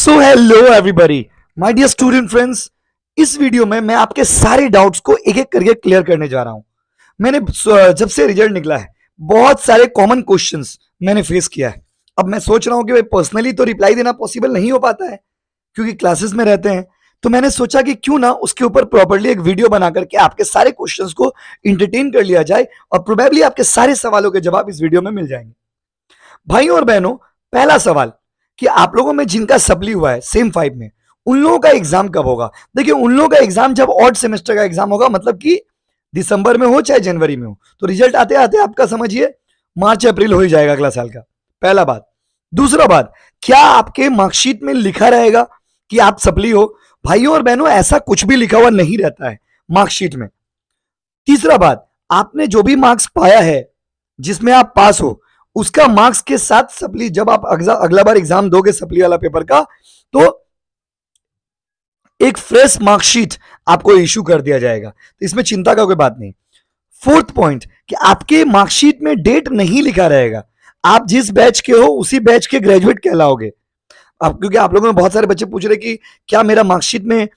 so hello everybody my dear student friends इस video में मैं आपके सारे डाउट्स को एक एक करके क्लियर करने जा रहा हूं मैंने uh, जब से रिजल्ट निकला है बहुत सारे कॉमन क्वेश्चंस मैंने फेस किया है अब मैं सोच रहा हूं कि भाई पर्सनली तो रिप्लाई देना पॉसिबल नहीं हो पाता है क्योंकि क्लासेस में रहते हैं तो मैंने सोचा कि क्यों ना उसके ऊपर प्रॉपरली एक वीडियो बना करके आपके सारे क्वेश्चन को इंटरटेन कर लिया जाए और प्रोबेबली आपके सारे सवालों के जवाब इस वीडियो में मिल जाएंगे भाइयों और बहनों पहला सवाल कि आप लोगों में जिनका सबली हुआ है सेम फाइव में उन लोगों का एग्जाम कब होगा देखिए उन लोगों का एग्जाम जब ऑड सेमेस्टर का एग्जाम होगा मतलब कि दिसंबर में हो चाहे जनवरी में हो तो रिजल्ट आते आते आपका समझिए मार्च अप्रैल हो ही जाएगा अगला साल का पहला बात दूसरा बात क्या आपके मार्कशीट में लिखा रहेगा कि आप सपली हो भाइयों और बहनों ऐसा कुछ भी लिखा हुआ नहीं रहता है मार्कशीट में तीसरा बात आपने जो भी मार्क्स पाया है जिसमें आप पास हो उसका मार्क्स के साथ सप्ली जब आप अगला बार एग्जाम दोगे सप्ली वाला पेपर का तो एक फ्रेश मार्कशीट आपको इश्यू कर दिया जाएगा तो इसमें चिंता का कोई बात नहीं फोर्थ पॉइंट कि आपके मार्कशीट में डेट नहीं लिखा रहेगा आप जिस बैच के हो उसी बैच के ग्रेजुएट कहलाओगे आप क्योंकि आप लोगों में बहुत सारे बच्चे पूछ रहे कि क्या मेरा मार्कशीट में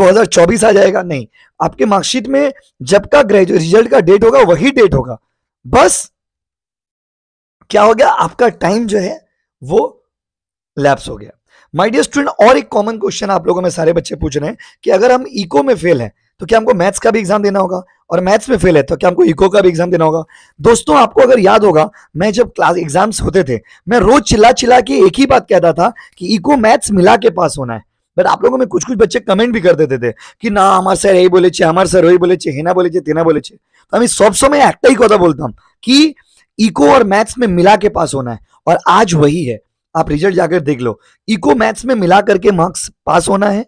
2024 आ जाएगा नहीं आपके मार्कशीट में जब का ग्रेजुएट रिजल्ट का डेट होगा वही डेट होगा बस क्या हो गया आपका टाइम जो है वो लैप्स हो गया माय डियर स्टूडेंट और एक कॉमन क्वेश्चन आप लोगों में सारे बच्चे पूछ रहे हैं कि अगर हम इको में फेल हैं तो क्या हमको मैथ्स का भी एग्जाम देना होगा और मैथ्स में फेल है तो क्या हमको इको का भी एग्जाम देना होगा दोस्तों आपको अगर याद होगा मैं जब क्लास एग्जाम्स होते थे मैं रोज चिल्ला चिल्ला के एक ही बात कहता था कि इको मैथ्स मिला के पास होना है बट आप लोगों में कुछ कुछ बच्चे कमेंट भी कर देते थे कि ना हमारे सर यही बोले हमारे सर वही बोले हेना बोले तेना बोले तो हमें सब আমি সবসময় একটাই কথা বলতাম कि इको और मैथ्स में मिला के पास होना है और आज वही है आप रिजल्ट जाकर देख लो इको मैथ्स में मिला करके मार्क्स पास होना है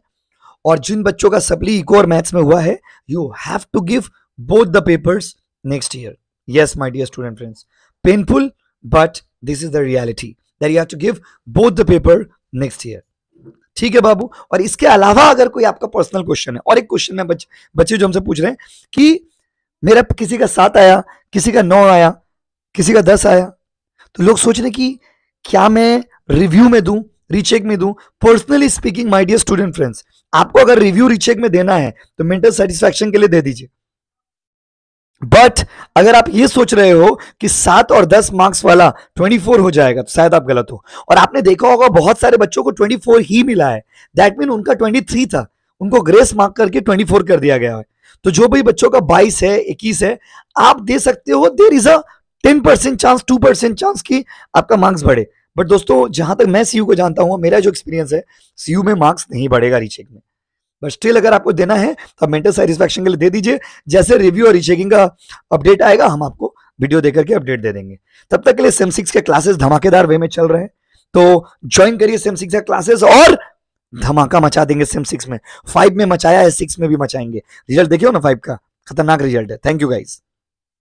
और जिन बच्चों का सप्ली इको और मैथ्स में हुआ है you have to give both the papers next year yes my dear student friends painful but this is the reality that you have to give both the paper next year ठीक है बाबू और इसके अलावा अगर कोई आपका पर्सनल क्वेश्चन है और एक क्वेश्चन है बच्चे जो हमसे पूछ रहे हैं कि मेरा किसी का सात आया किसी का नौ आया किसी का दस आया तो लोग सोच रहे कि क्या मैं रिव्यू में दूं रीचेक में दूं personally speaking my dear student friends आपको अगर रिव्यू रीचेक में देना है तो मेंटल सेटिस्फेक्शन के लिए दे दीजिए बट अगर आप ये सोच रहे हो कि सात और दस मार्क्स वाला ट्वेंटी फोर हो जाएगा तो शायद आप गलत हो और आपने देखा होगा बहुत सारे बच्चों को ट्वेंटी फोर ही मिला है दैट मीन उनका ट्वेंटी थ्री था उनको ग्रेस मार्क करके ट्वेंटी फोर कर दिया गया है तो जो भी बच्चों का बाईस है इक्कीस है आप दे सकते हो there is a ten percent chance two percent chance की आपका मार्क्स बढ़े बट दोस्तों जहां तक मैं सीयू को जानता हूं मेरा जो एक्सपीरियंस है सीयू में मार्क्स नहीं बढ़ेगा रीचेक में बट स्टिल अगर आपको देना है तो आप मेंटल सेटिस्फेक्शन के लिए दे दीजिए जैसे रिव्यू और रीचेकिंग का अपडेट आएगा हम आपको वीडियो दे करके अपडेट दे देंगे तब तक के लिए सेम सिक्स के क्लासेस धमाकेदार वे में चल रहे हैं तो ज्वाइन करिए सेम सिक्स का क्लासेस और धमाका मचा देंगे सेम सिक्स में फाइव में मचाया है सिक्स में भी मचाएंगे रिजल्ट देखियो ना फाइव का खतरनाक रिजल्ट है थैंक यू गाइज